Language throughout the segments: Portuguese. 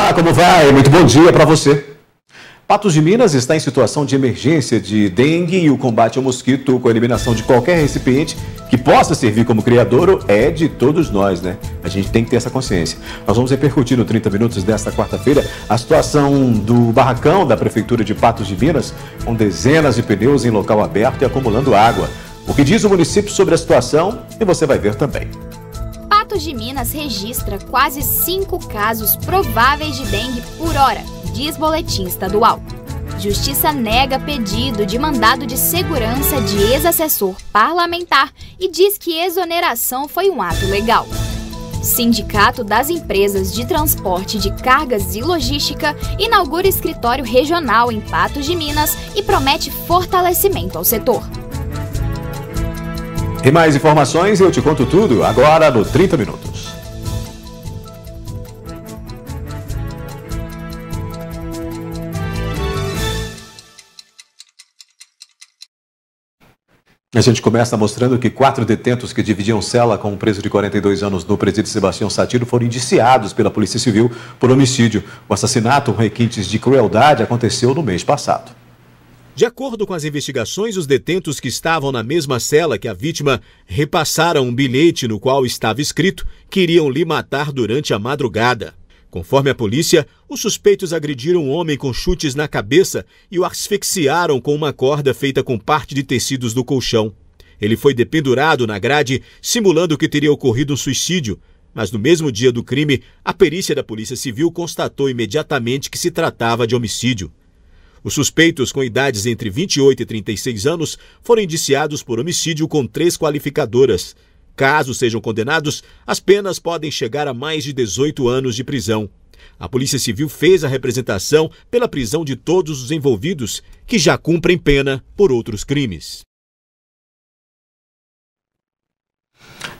Ah, como vai? Muito bom dia para você. Patos de Minas está em situação de emergência de dengue e o combate ao mosquito com a eliminação de qualquer recipiente que possa servir como criadouro é de todos nós, né? A gente tem que ter essa consciência. Nós vamos repercutir no 30 Minutos desta quarta-feira a situação do barracão da Prefeitura de Patos de Minas, com dezenas de pneus em local aberto e acumulando água. O que diz o município sobre a situação e você vai ver também. Patos de Minas registra quase 5 casos prováveis de dengue por hora, diz boletim estadual. Justiça nega pedido de mandado de segurança de ex-assessor parlamentar e diz que exoneração foi um ato legal. Sindicato das Empresas de Transporte de Cargas e Logística inaugura escritório regional em Patos de Minas e promete fortalecimento ao setor. E mais informações eu te conto tudo agora no 30 Minutos. A gente começa mostrando que quatro detentos que dividiam cela com um preso de 42 anos no presídio Sebastião Satiro foram indiciados pela Polícia Civil por homicídio. O assassinato com requintes de crueldade aconteceu no mês passado. De acordo com as investigações, os detentos que estavam na mesma cela que a vítima repassaram um bilhete no qual estava escrito que iriam lhe matar durante a madrugada. Conforme a polícia, os suspeitos agrediram um homem com chutes na cabeça e o asfixiaram com uma corda feita com parte de tecidos do colchão. Ele foi dependurado na grade, simulando que teria ocorrido um suicídio, mas no mesmo dia do crime, a perícia da Polícia Civil constatou imediatamente que se tratava de homicídio. Os suspeitos, com idades entre 28 e 36 anos, foram indiciados por homicídio com três qualificadoras. Caso sejam condenados, as penas podem chegar a mais de 18 anos de prisão. A Polícia Civil fez a representação pela prisão de todos os envolvidos, que já cumprem pena por outros crimes.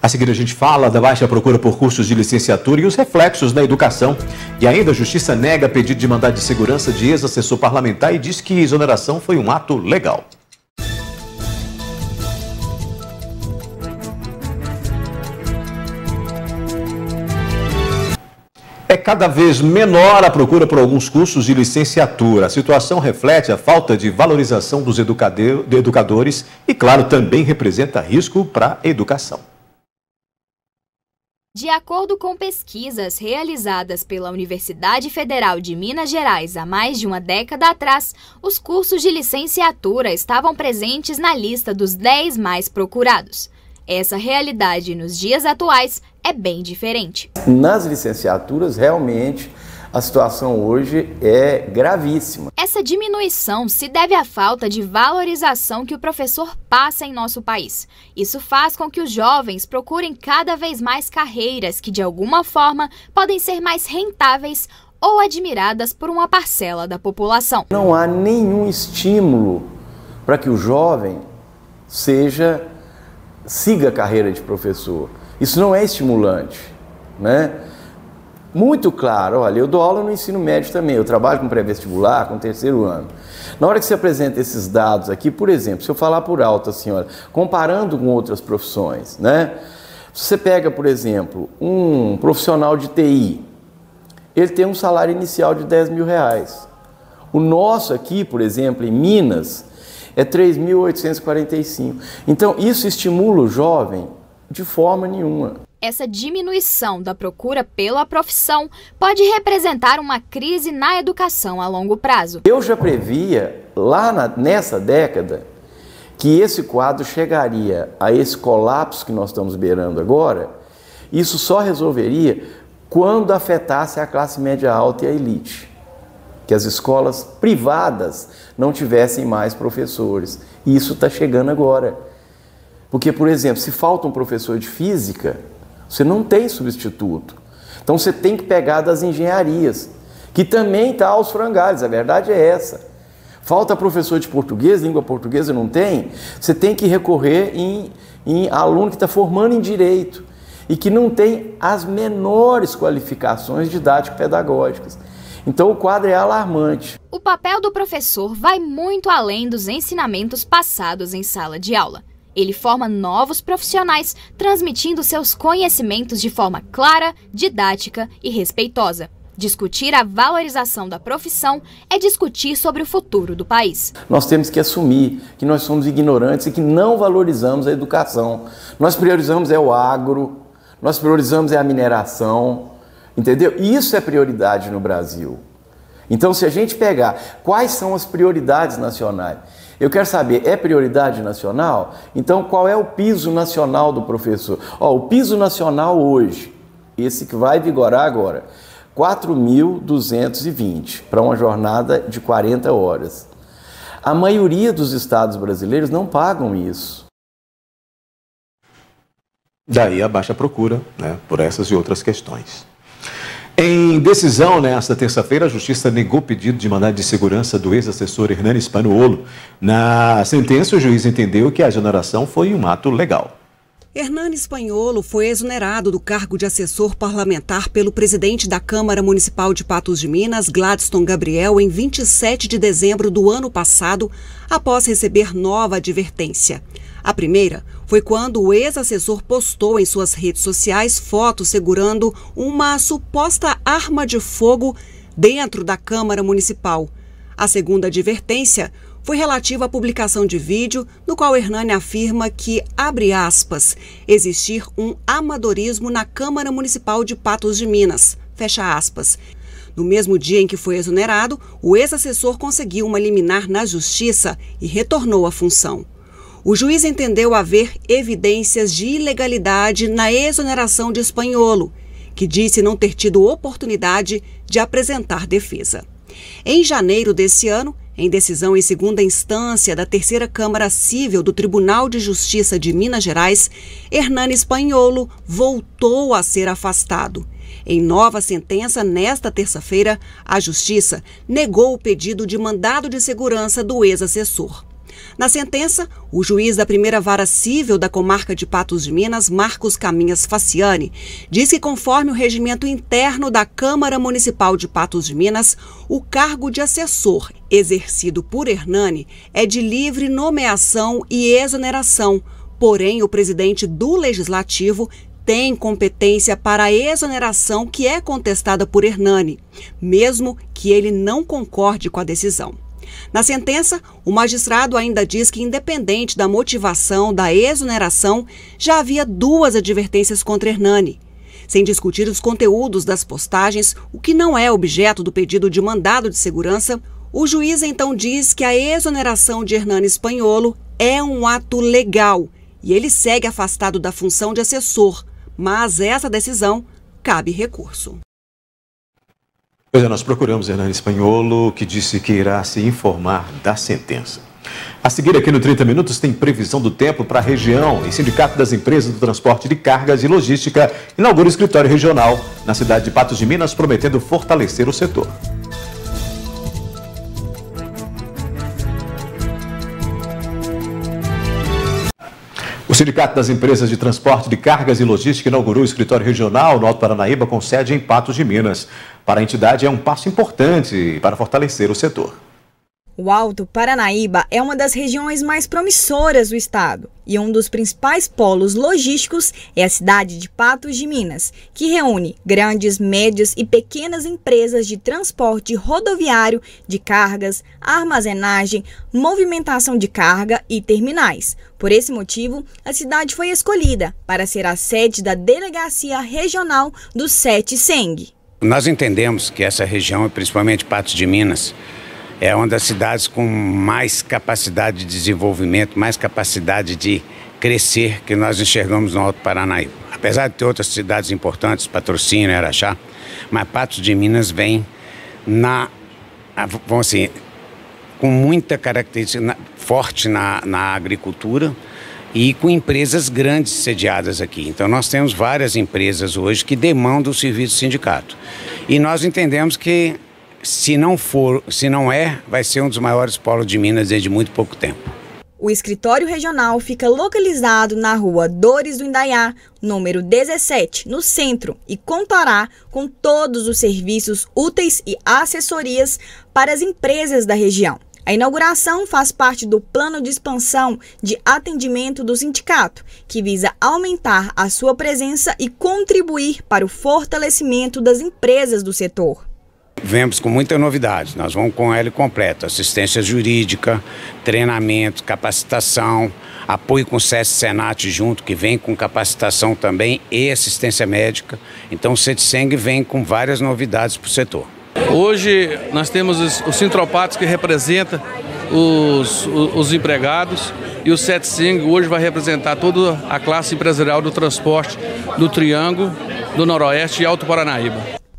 A seguir, a gente fala da baixa procura por cursos de licenciatura e os reflexos na educação. E ainda, a Justiça nega pedido de mandado de segurança de ex-assessor parlamentar e diz que exoneração foi um ato legal. É cada vez menor a procura por alguns cursos de licenciatura. A situação reflete a falta de valorização dos educadores e, claro, também representa risco para a educação. De acordo com pesquisas realizadas pela Universidade Federal de Minas Gerais há mais de uma década atrás, os cursos de licenciatura estavam presentes na lista dos 10 mais procurados. Essa realidade nos dias atuais é bem diferente. Nas licenciaturas, realmente, a situação hoje é gravíssima. Essa diminuição se deve à falta de valorização que o professor passa em nosso país. Isso faz com que os jovens procurem cada vez mais carreiras que, de alguma forma, podem ser mais rentáveis ou admiradas por uma parcela da população. Não há nenhum estímulo para que o jovem seja siga a carreira de professor. Isso não é estimulante, né? muito claro, olha, eu dou aula no ensino médio também, eu trabalho com pré-vestibular, com terceiro ano. Na hora que se apresenta esses dados aqui, por exemplo, se eu falar por alto assim, olha, comparando com outras profissões, né? você pega, por exemplo, um profissional de TI, ele tem um salário inicial de 10 mil reais. O nosso aqui, por exemplo, em Minas, é 3.845. Então, isso estimula o jovem de forma nenhuma. Essa diminuição da procura pela profissão pode representar uma crise na educação a longo prazo. Eu já previa, lá na, nessa década, que esse quadro chegaria a esse colapso que nós estamos beirando agora. Isso só resolveria quando afetasse a classe média alta e a elite. Que as escolas privadas não tivessem mais professores. E isso está chegando agora. Porque, por exemplo, se falta um professor de física, você não tem substituto. Então você tem que pegar das engenharias, que também está aos frangalhos, a verdade é essa. Falta professor de português, língua portuguesa não tem, você tem que recorrer em, em aluno que está formando em direito e que não tem as menores qualificações didático-pedagógicas. Então o quadro é alarmante. O papel do professor vai muito além dos ensinamentos passados em sala de aula. Ele forma novos profissionais, transmitindo seus conhecimentos de forma clara, didática e respeitosa. Discutir a valorização da profissão é discutir sobre o futuro do país. Nós temos que assumir que nós somos ignorantes e que não valorizamos a educação. Nós priorizamos é o agro, nós priorizamos é a mineração, entendeu? Isso é prioridade no Brasil. Então, se a gente pegar quais são as prioridades nacionais eu quero saber, é prioridade nacional? Então, qual é o piso nacional do professor? Ó, o piso nacional hoje, esse que vai vigorar agora, 4.220 para uma jornada de 40 horas. A maioria dos estados brasileiros não pagam isso. Daí a baixa procura né, por essas e outras questões. Em decisão nesta né, terça-feira, a Justiça negou pedido de mandado de segurança do ex-assessor Hernani Panuolo. Na sentença, o juiz entendeu que a exoneração foi um ato legal. Hernani Spanholo foi exonerado do cargo de assessor parlamentar pelo presidente da Câmara Municipal de Patos de Minas, Gladstone Gabriel, em 27 de dezembro do ano passado, após receber nova advertência. A primeira foi quando o ex-assessor postou em suas redes sociais fotos segurando uma suposta arma de fogo dentro da Câmara Municipal. A segunda advertência foi relativa à publicação de vídeo no qual Hernani afirma que, abre aspas, existir um amadorismo na Câmara Municipal de Patos de Minas, fecha aspas. No mesmo dia em que foi exonerado, o ex-assessor conseguiu uma liminar na Justiça e retornou à função o juiz entendeu haver evidências de ilegalidade na exoneração de Espanholo, que disse não ter tido oportunidade de apresentar defesa. Em janeiro desse ano, em decisão em segunda instância da Terceira Câmara Civil do Tribunal de Justiça de Minas Gerais, Hernani Espanholo voltou a ser afastado. Em nova sentença, nesta terça-feira, a Justiça negou o pedido de mandado de segurança do ex-assessor. Na sentença, o juiz da primeira vara civil da comarca de Patos de Minas, Marcos Caminhas Faciani, diz que, conforme o regimento interno da Câmara Municipal de Patos de Minas, o cargo de assessor exercido por Hernani é de livre nomeação e exoneração. Porém, o presidente do Legislativo tem competência para a exoneração que é contestada por Hernani, mesmo que ele não concorde com a decisão. Na sentença, o magistrado ainda diz que, independente da motivação da exoneração, já havia duas advertências contra Hernani. Sem discutir os conteúdos das postagens, o que não é objeto do pedido de mandado de segurança, o juiz então diz que a exoneração de Hernani Espanholo é um ato legal e ele segue afastado da função de assessor, mas essa decisão cabe recurso. Pois é, nós procuramos Hernani Espanholo, que disse que irá se informar da sentença. A seguir, aqui no 30 Minutos, tem previsão do tempo para a região e Sindicato das Empresas do Transporte de Cargas e Logística inaugura escritório regional na cidade de Patos de Minas, prometendo fortalecer o setor. Sindicato das Empresas de Transporte de Cargas e Logística inaugurou o escritório regional no Alto Paranaíba com sede em Patos de Minas. Para a entidade é um passo importante para fortalecer o setor. O Alto Paranaíba é uma das regiões mais promissoras do estado e um dos principais polos logísticos é a cidade de Patos de Minas, que reúne grandes, médias e pequenas empresas de transporte rodoviário de cargas, armazenagem, movimentação de carga e terminais. Por esse motivo, a cidade foi escolhida para ser a sede da Delegacia Regional do Sete Seng. Nós entendemos que essa região, principalmente Patos de Minas, é uma das cidades com mais capacidade de desenvolvimento, mais capacidade de crescer que nós enxergamos no Alto Paranaíba. Apesar de ter outras cidades importantes, Patrocínio, Araxá, mas Patos de Minas vem na, vamos assim, com muita característica na, forte na, na agricultura e com empresas grandes sediadas aqui. Então nós temos várias empresas hoje que demandam o serviço do sindicato. E nós entendemos que se não for, se não é, vai ser um dos maiores polos de Minas desde muito pouco tempo. O escritório regional fica localizado na rua Dores do Indaiá, número 17, no centro, e contará com todos os serviços úteis e assessorias para as empresas da região. A inauguração faz parte do plano de expansão de atendimento do sindicato, que visa aumentar a sua presença e contribuir para o fortalecimento das empresas do setor. Vemos com muita novidade, nós vamos com ele completo, assistência jurídica, treinamento, capacitação, apoio com o SESC Senat junto, que vem com capacitação também e assistência médica. Então o CETSENG vem com várias novidades para o setor. Hoje nós temos o os sintropatos que representa os, os, empregados e o SETSING hoje vai representar toda a classe empresarial do transporte do Triângulo, do Noroeste e Alto Paranaíba.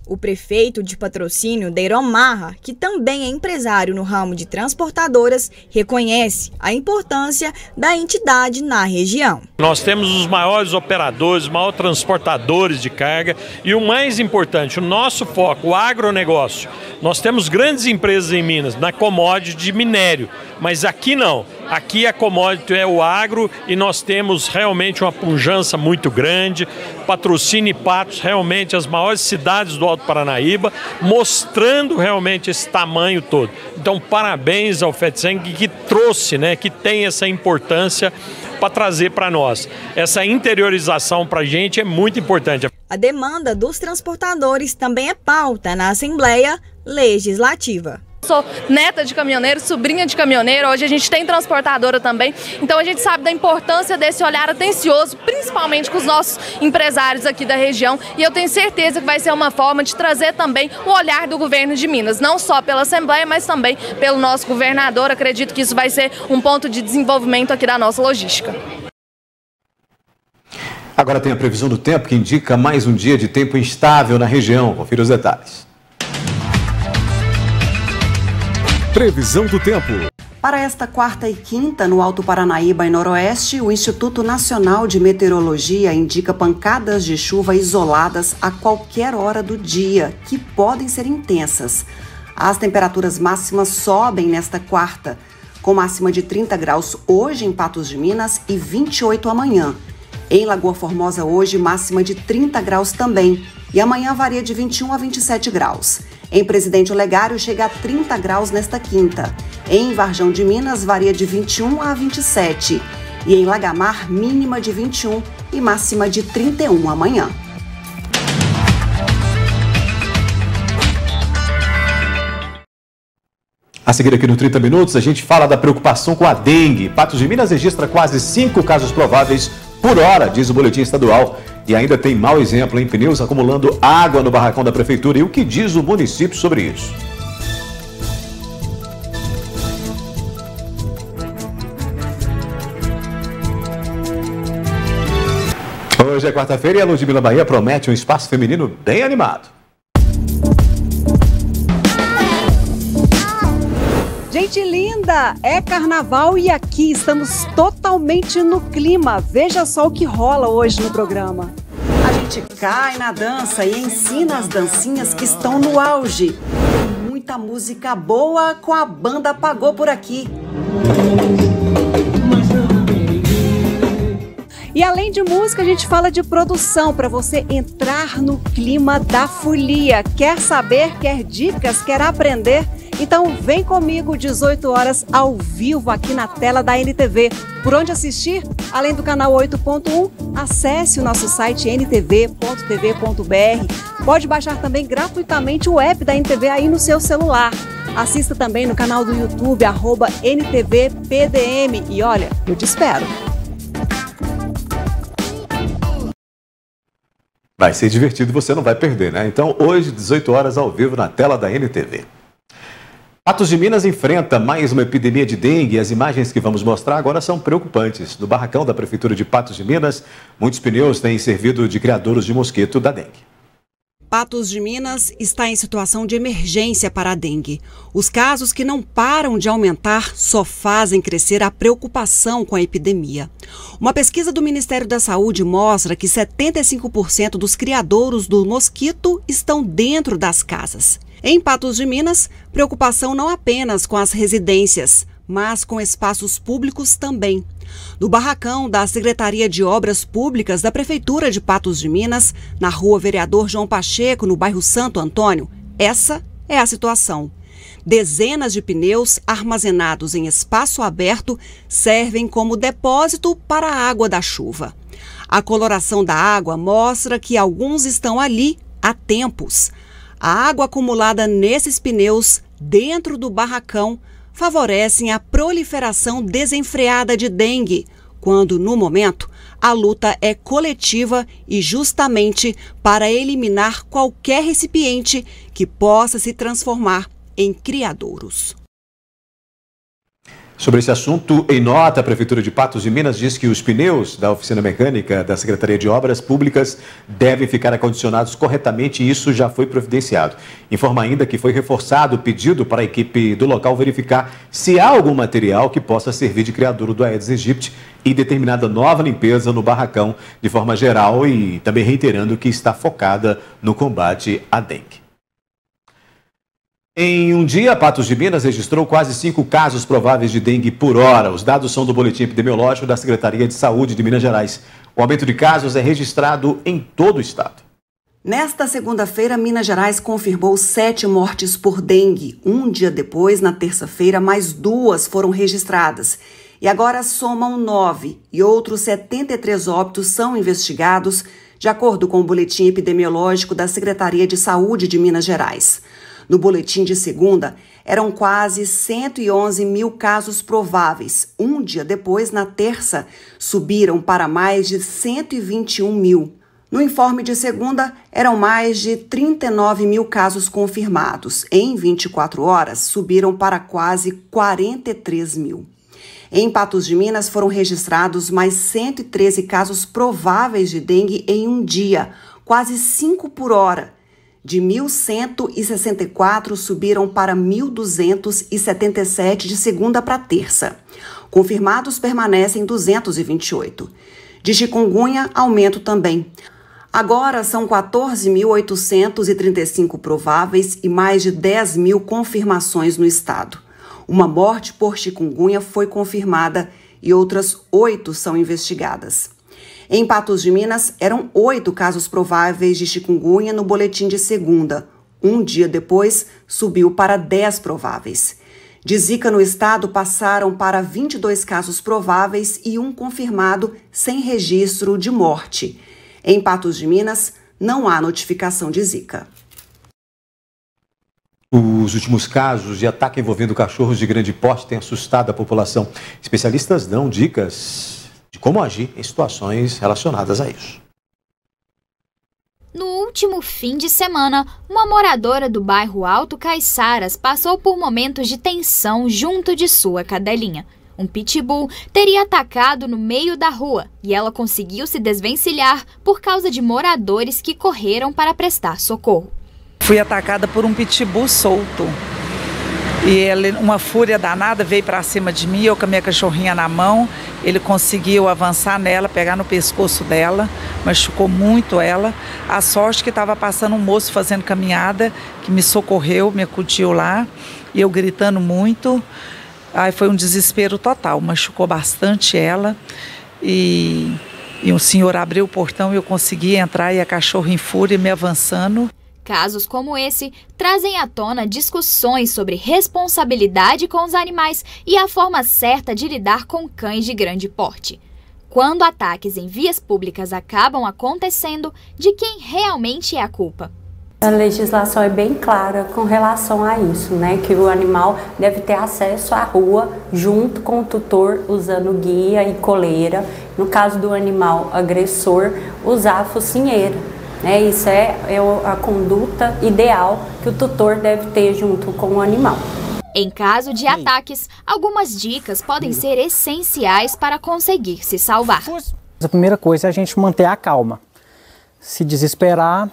O prefeito de patrocínio, Deiron Marra, que também é empresário no ramo de transportadoras, reconhece a importância da entidade na região. Nós temos os maiores operadores, os maiores transportadores de carga e o mais importante, o nosso foco, o agronegócio. Nós temos grandes empresas em Minas, na commodity de minério, mas aqui não. Aqui a commodity é o agro e nós temos realmente uma pujança muito grande. Patrocínio e Patos, realmente as maiores cidades do Alto Paranaíba, mostrando realmente esse tamanho todo. Então, parabéns ao FETSENG que trouxe, né, que tem essa importância para trazer para nós. Essa interiorização para a gente é muito importante. A demanda dos transportadores também é pauta na Assembleia Legislativa. Sou neta de caminhoneiro, sobrinha de caminhoneiro, hoje a gente tem transportadora também, então a gente sabe da importância desse olhar atencioso, principalmente com os nossos empresários aqui da região, e eu tenho certeza que vai ser uma forma de trazer também o olhar do governo de Minas, não só pela Assembleia, mas também pelo nosso governador. Acredito que isso vai ser um ponto de desenvolvimento aqui da nossa logística. Agora tem a previsão do tempo que indica mais um dia de tempo instável na região. Confira os detalhes. Previsão do tempo. Para esta quarta e quinta, no Alto Paranaíba e Noroeste, o Instituto Nacional de Meteorologia indica pancadas de chuva isoladas a qualquer hora do dia, que podem ser intensas. As temperaturas máximas sobem nesta quarta, com máxima de 30 graus hoje em Patos de Minas e 28 amanhã. Em Lagoa Formosa, hoje, máxima de 30 graus também, e amanhã varia de 21 a 27 graus. Em Presidente Olegário chega a 30 graus nesta quinta. Em Varjão de Minas varia de 21 a 27. E em Lagamar, mínima de 21 e máxima de 31 amanhã. A seguir aqui no 30 Minutos, a gente fala da preocupação com a dengue. Patos de Minas registra quase 5 casos prováveis por hora, diz o boletim estadual. E ainda tem mau exemplo em pneus acumulando água no barracão da prefeitura. E o que diz o município sobre isso? Hoje é quarta-feira e a Ludmilla Bahia promete um espaço feminino bem animado. Gente linda, é carnaval e aqui estamos totalmente no clima. Veja só o que rola hoje no programa. A gente cai na dança e ensina as dancinhas que estão no auge. Tem muita música boa com a banda Pagou por aqui. E além de música, a gente fala de produção para você entrar no clima da folia. Quer saber, quer dicas, quer aprender? Então vem comigo, 18 horas, ao vivo aqui na tela da NTV. Por onde assistir? Além do canal 8.1, acesse o nosso site ntv.tv.br. Pode baixar também gratuitamente o app da NTV aí no seu celular. Assista também no canal do YouTube, arroba NTVPDM. E olha, eu te espero. Vai ser divertido, você não vai perder, né? Então, hoje, 18 horas, ao vivo, na tela da NTV. Atos de Minas enfrenta mais uma epidemia de dengue. As imagens que vamos mostrar agora são preocupantes. No barracão da Prefeitura de Patos de Minas, muitos pneus têm servido de criadouros de mosquito da dengue. Patos de Minas está em situação de emergência para a dengue. Os casos que não param de aumentar só fazem crescer a preocupação com a epidemia. Uma pesquisa do Ministério da Saúde mostra que 75% dos criadouros do mosquito estão dentro das casas. Em Patos de Minas, preocupação não apenas com as residências, mas com espaços públicos também no barracão da Secretaria de Obras Públicas da Prefeitura de Patos de Minas, na rua Vereador João Pacheco, no bairro Santo Antônio. Essa é a situação. Dezenas de pneus armazenados em espaço aberto servem como depósito para a água da chuva. A coloração da água mostra que alguns estão ali há tempos. A água acumulada nesses pneus dentro do barracão favorecem a proliferação desenfreada de dengue, quando, no momento, a luta é coletiva e justamente para eliminar qualquer recipiente que possa se transformar em criadouros. Sobre esse assunto, em nota, a Prefeitura de Patos de Minas diz que os pneus da oficina mecânica da Secretaria de Obras Públicas devem ficar acondicionados corretamente e isso já foi providenciado. Informa ainda que foi reforçado o pedido para a equipe do local verificar se há algum material que possa servir de criadouro do Aedes aegypti e determinada nova limpeza no barracão de forma geral e também reiterando que está focada no combate à dengue. Em um dia, Patos de Minas registrou quase cinco casos prováveis de dengue por hora. Os dados são do Boletim Epidemiológico da Secretaria de Saúde de Minas Gerais. O aumento de casos é registrado em todo o estado. Nesta segunda-feira, Minas Gerais confirmou sete mortes por dengue. Um dia depois, na terça-feira, mais duas foram registradas. E agora somam nove e outros 73 óbitos são investigados, de acordo com o boletim epidemiológico da Secretaria de Saúde de Minas Gerais. No boletim de segunda, eram quase 111 mil casos prováveis. Um dia depois, na terça, subiram para mais de 121 mil. No informe de segunda, eram mais de 39 mil casos confirmados. Em 24 horas, subiram para quase 43 mil. Em Patos de Minas, foram registrados mais 113 casos prováveis de dengue em um dia, quase 5 por hora de 1.164 subiram para 1.277 de segunda para terça. Confirmados permanecem 228. De chikungunya, aumento também. Agora são 14.835 prováveis e mais de 10 mil confirmações no estado. Uma morte por chikungunya foi confirmada e outras oito são investigadas. Em Patos de Minas, eram oito casos prováveis de chikungunya no boletim de segunda. Um dia depois, subiu para dez prováveis. De Zika no estado passaram para 22 casos prováveis e um confirmado sem registro de morte. Em Patos de Minas, não há notificação de Zika. Os últimos casos de ataque envolvendo cachorros de grande porte têm assustado a população. Especialistas dão dicas de como agir em situações relacionadas a isso. No último fim de semana, uma moradora do bairro Alto Caiçaras passou por momentos de tensão junto de sua cadelinha. Um pitbull teria atacado no meio da rua e ela conseguiu se desvencilhar por causa de moradores que correram para prestar socorro. Fui atacada por um pitbull solto. E ele, uma fúria danada, veio para cima de mim, eu com a minha cachorrinha na mão. Ele conseguiu avançar nela, pegar no pescoço dela, machucou muito ela. A sorte que estava passando um moço fazendo caminhada, que me socorreu, me acudiu lá, e eu gritando muito. Aí foi um desespero total, machucou bastante ela. E, e senhor abriu o portão e eu consegui entrar, e a cachorra em fúria me avançando. Casos como esse trazem à tona discussões sobre responsabilidade com os animais e a forma certa de lidar com cães de grande porte. Quando ataques em vias públicas acabam acontecendo, de quem realmente é a culpa? A legislação é bem clara com relação a isso, né? Que o animal deve ter acesso à rua junto com o tutor, usando guia e coleira. No caso do animal agressor, usar focinheira é Isso é, é a conduta ideal que o tutor deve ter junto com o animal. Em caso de ataques, algumas dicas podem ser essenciais para conseguir se salvar. A primeira coisa é a gente manter a calma. Se desesperar,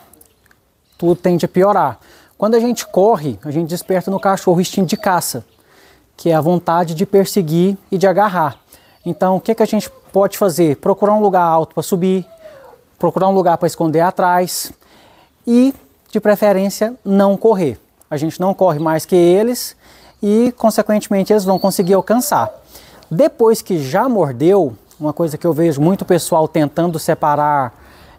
tudo tende a piorar. Quando a gente corre, a gente desperta no cachorro o instinto de caça, que é a vontade de perseguir e de agarrar. Então, o que, que a gente pode fazer? Procurar um lugar alto para subir, procurar um lugar para esconder atrás e, de preferência, não correr. A gente não corre mais que eles e, consequentemente, eles vão conseguir alcançar. Depois que já mordeu, uma coisa que eu vejo muito pessoal tentando separar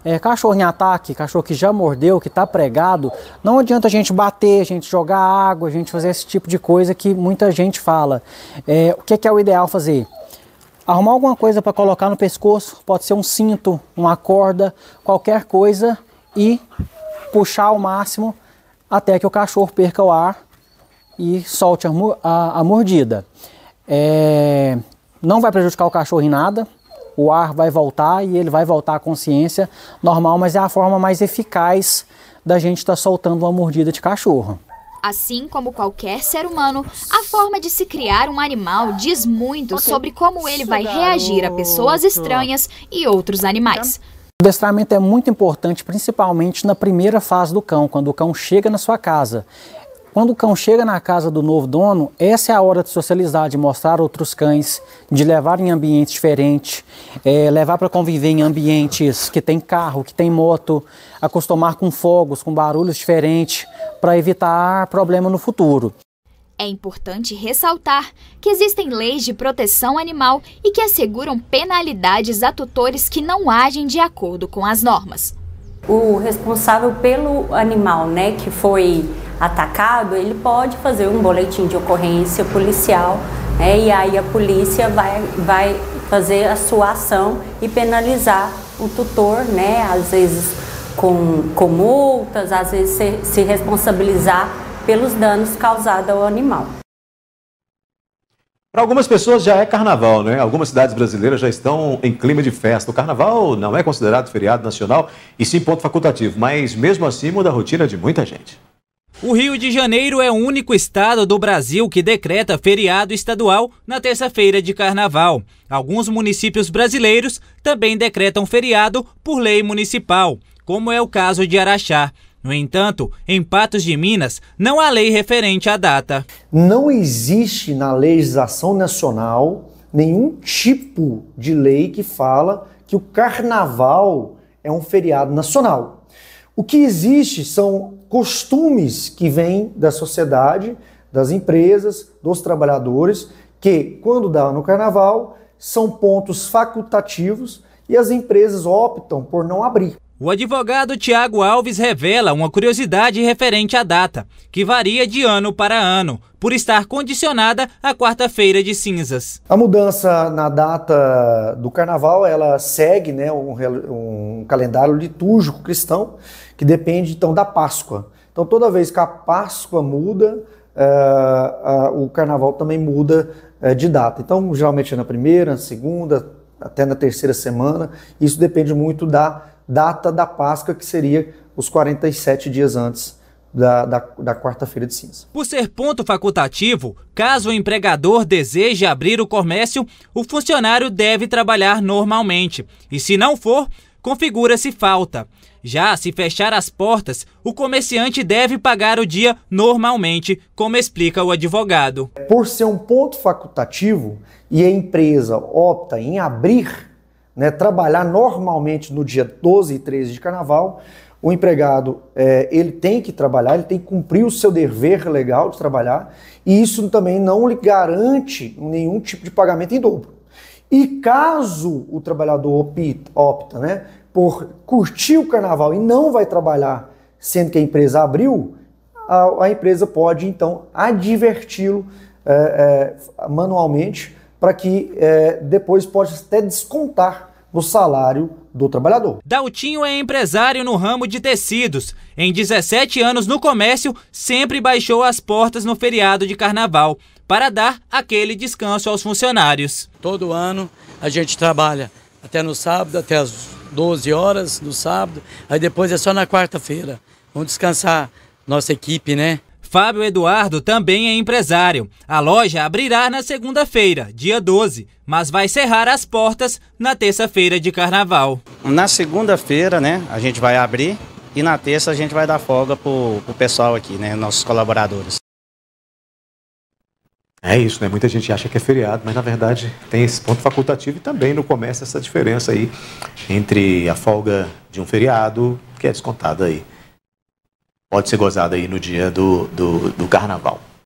é, cachorro em ataque, cachorro que já mordeu, que está pregado, não adianta a gente bater, a gente jogar água, a gente fazer esse tipo de coisa que muita gente fala. É, o que, que é o ideal fazer? Arrumar alguma coisa para colocar no pescoço, pode ser um cinto, uma corda, qualquer coisa e puxar ao máximo até que o cachorro perca o ar e solte a, a, a mordida. É, não vai prejudicar o cachorro em nada, o ar vai voltar e ele vai voltar à consciência normal, mas é a forma mais eficaz da gente estar tá soltando uma mordida de cachorro. Assim como qualquer ser humano, a forma de se criar um animal diz muito sobre como ele vai reagir a pessoas estranhas e outros animais. O adestramento é muito importante, principalmente na primeira fase do cão, quando o cão chega na sua casa. Quando o cão chega na casa do novo dono, essa é a hora de socializar, de mostrar outros cães, de levar em ambientes diferentes, é, levar para conviver em ambientes que tem carro, que tem moto, acostumar com fogos, com barulhos diferentes, para evitar problema no futuro. É importante ressaltar que existem leis de proteção animal e que asseguram penalidades a tutores que não agem de acordo com as normas. O responsável pelo animal, né, que foi atacado, ele pode fazer um boletim de ocorrência policial né, e aí a polícia vai, vai fazer a sua ação e penalizar o tutor, né, às vezes com, com multas, às vezes se, se responsabilizar pelos danos causados ao animal. Para algumas pessoas já é carnaval, né? Algumas cidades brasileiras já estão em clima de festa. O carnaval não é considerado feriado nacional e sim ponto facultativo, mas mesmo assim muda a rotina de muita gente. O Rio de Janeiro é o único estado do Brasil que decreta feriado estadual na terça-feira de carnaval. Alguns municípios brasileiros também decretam feriado por lei municipal, como é o caso de Araxá. No entanto, em Patos de Minas, não há lei referente à data. Não existe na legislação nacional nenhum tipo de lei que fala que o carnaval é um feriado nacional. O que existe são costumes que vêm da sociedade, das empresas, dos trabalhadores, que quando dá no carnaval são pontos facultativos e as empresas optam por não abrir. O advogado Tiago Alves revela uma curiosidade referente à data, que varia de ano para ano, por estar condicionada à quarta-feira de cinzas. A mudança na data do carnaval, ela segue né, um, um calendário litúrgico cristão, que depende então da Páscoa. Então toda vez que a Páscoa muda, uh, uh, o Carnaval também muda uh, de data. Então geralmente é na primeira, na segunda, até na terceira semana. Isso depende muito da data da Páscoa, que seria os 47 dias antes da, da, da quarta-feira de cinza. Por ser ponto facultativo, caso o empregador deseje abrir o comércio, o funcionário deve trabalhar normalmente. E se não for, configura-se falta. Já se fechar as portas, o comerciante deve pagar o dia normalmente, como explica o advogado. Por ser um ponto facultativo e a empresa opta em abrir, né, trabalhar normalmente no dia 12 e 13 de carnaval, o empregado é, ele tem que trabalhar, ele tem que cumprir o seu dever legal de trabalhar, e isso também não lhe garante nenhum tipo de pagamento em dobro. E caso o trabalhador opta, opta né, por curtir o carnaval e não vai trabalhar, sendo que a empresa abriu, a, a empresa pode então adverti-lo é, é, manualmente para que é, depois possa até descontar no salário do trabalhador. Daltinho é empresário no ramo de tecidos. Em 17 anos no comércio, sempre baixou as portas no feriado de carnaval para dar aquele descanso aos funcionários. Todo ano a gente trabalha até no sábado, até as 12 horas no sábado, aí depois é só na quarta-feira. Vamos descansar nossa equipe, né? Fábio Eduardo também é empresário. A loja abrirá na segunda-feira, dia 12, mas vai cerrar as portas na terça-feira de carnaval. Na segunda-feira, né, a gente vai abrir e na terça a gente vai dar folga pro, pro pessoal aqui, né, nossos colaboradores. É isso, né? Muita gente acha que é feriado, mas na verdade tem esse ponto facultativo e também no comércio essa diferença aí entre a folga de um feriado, que é descontada aí. Pode ser gozada aí no dia do, do, do carnaval.